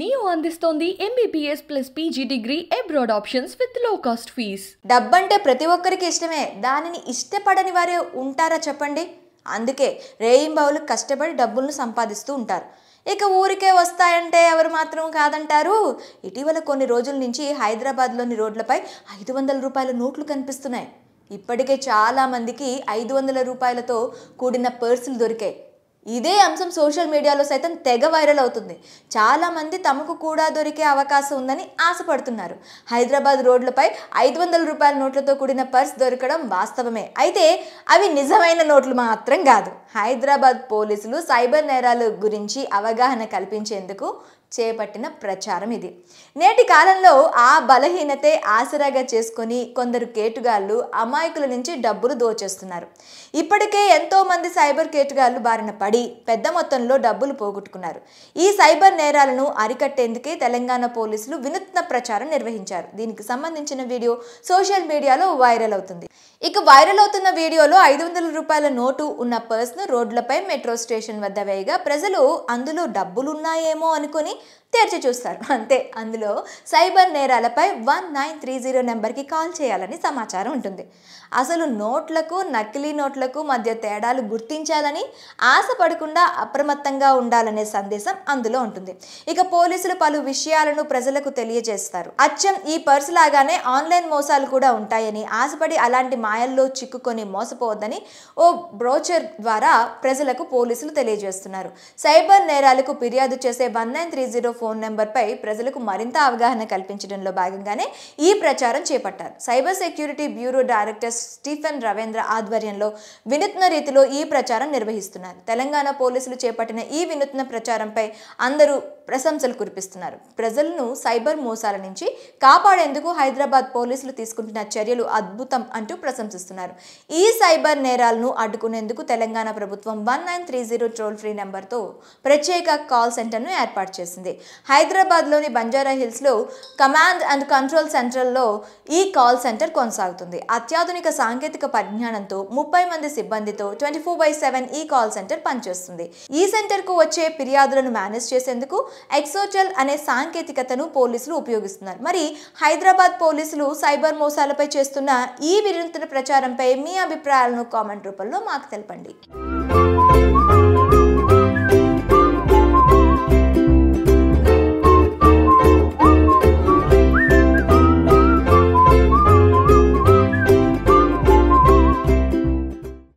neo అందిస్తోంది MBBS plus PG degree abroad options with low cost fees డబ్బంటే ప్రతి ఒక్కరికి ఇష్టమే దానిని ఇష్టపడని వారే ఉంటారా చెప్పండి అందుకే రేయింబావులు కష్టపడి డబ్బులను సంపాదిస్తూ ఉంటారు ఇక ఊరికే వస్తాయంటే ఎవరు మాత్రం కాదంటారు ఇటీవల కొన్ని రోజుల నుంచి హైదరాబాద్లోని రోడ్లపై ఐదు వందల రూపాయల నోట్లు కనిపిస్తున్నాయి ఇప్పటికే చాలామందికి ఐదు వందల రూపాయలతో కూడిన పర్సులు దొరికాయి ఇదే అంశం సోషల్ మీడియాలో సైతం తెగ వైరల్ అవుతుంది చాలామంది తమకు కూడా దొరికే అవకాశం ఉందని ఆశపడుతున్నారు హైదరాబాద్ రోడ్లపై ఐదు వందల రూపాయల నోట్లతో కూడిన పర్స్ దొరకడం వాస్తవమే అయితే అవి నిజమైన నోట్లు మాత్రం కాదు హైదరాబాద్ పోలీసులు సైబర్ నేరాలు గురించి అవగాహన కల్పించేందుకు చేపట్టిన ప్రచారం ఇది నేటి కాలంలో ఆ బలహీనతే ఆసరాగా చేసుకొని కొందరు కేటుగాళ్ళు అమాయకుల నుంచి డబ్బులు దోచేస్తున్నారు ఇప్పటికే ఎంతోమంది సైబర్ కేటుగాళ్ళు బారిన పడి పడి పెద్ద మొత్తంలో డబ్బులు పోగొట్టుకున్నారు ఈ సైబర్ నేరాలను అరికట్టేందుకే తెలంగాణ పోలీసులు వినూత్న ప్రచారం నిర్వహించారు దీనికి సంబంధించిన వీడియో సోషల్ మీడియాలో వైరల్ అవుతుంది ఇక వైరల్ అవుతున్న వీడియోలో ఐదు వందల రూపాయల నోటు ఉన్న పర్స్ను రోడ్లపై మెట్రో స్టేషన్ వద్ద వేయగా ప్రజలు అందులో డబ్బులున్నాయేమో అనుకుని తెరిచి చూస్తారు అంతే అందులో సైబర్ నేరాలపై వన్ నైన్ త్రీ జీరో నెంబర్కి కాల్ చేయాలని సమాచారం ఉంటుంది అసలు నోట్లకు నకిలీ నోట్లకు మధ్య తేడాలు గుర్తించాలని ఆశపడకుండా అప్రమత్తంగా ఉండాలనే సందేశం అందులో ఉంటుంది ఇక పోలీసులు పలు విషయాలను ప్రజలకు తెలియజేస్తారు అచ్చం ఈ పర్స్ లాగానే ఆన్లైన్ మోసాలు కూడా ఉంటాయని ఆశపడి అలాంటి మాయల్లో చిక్కుకొని మోసపోవద్దని ఓ బ్రోచర్ ద్వారా ప్రజలకు పోలీసులు తెలియజేస్తున్నారు సైబర్ నేరాలకు ఫిర్యాదు చేసే one nine three zero phone నెంబర్పై ప్రజలకు మరింత అవగాహన కల్పించడంలో భాగంగానే ఈ ప్రచారం చేపట్టారు cyber security bureau director Stephen Ravindra ఆధ్వర్యంలో వినూత్న రీతిలో ఈ ప్రచారం నిర్వహిస్తున్నారు తెలంగాణ పోలీసులు చేపట్టిన ఈ వినూత్న ప్రచారంపై అందరూ ప్రశంసలు కురిపిస్తున్నారు ప్రజలను సైబర్ మోసాల నుంచి కాపాడేందుకు హైదరాబాద్ పోలీసులు తీసుకుంటున్న చర్యలు అద్భుతం అంటూ ప్రశంస ప్రశంసిస్తున్నారు ఈ సైబర్ నేరాలను అడ్డుకునేందుకు తెలంగాణ ప్రభుత్వం one nine three zero toll free నెంబర్తో ప్రత్యేక కాల్ సెంటర్ను ఏర్పాటు చేసింది హైదరాబాద్లోని బంజారా హిల్స్లో కమాండ్ అండ్ కంట్రోల్ సెంటర్లో ఈ కాల్ సెంటర్ కొనసాగుతుంది అత్యాధునిక సాంకేతిక పరిజ్ఞానంతో ముప్పై మంది సిబ్బందితో ట్వంటీ ఫోర్ బై సెవెన్ ఈ కాల్ సెంటర్ పనిచేస్తుంది ఈ సెంటర్కు వచ్చే ఫిర్యాదులను మేనేజ్ చేసేందుకు ఎక్సోటెల్ అనే సాంకేతికతను పోలీసులు ఉపయోగిస్తున్నారు మరి హైదరాబాద్ పోలీసులు సైబర్ మోసాలపై చేస్తున్న ఈ వినూత్న ప్రచారంపై మీ అభిప్రాయాలను కామెంట్ రూపంలో మాకు తెలపండి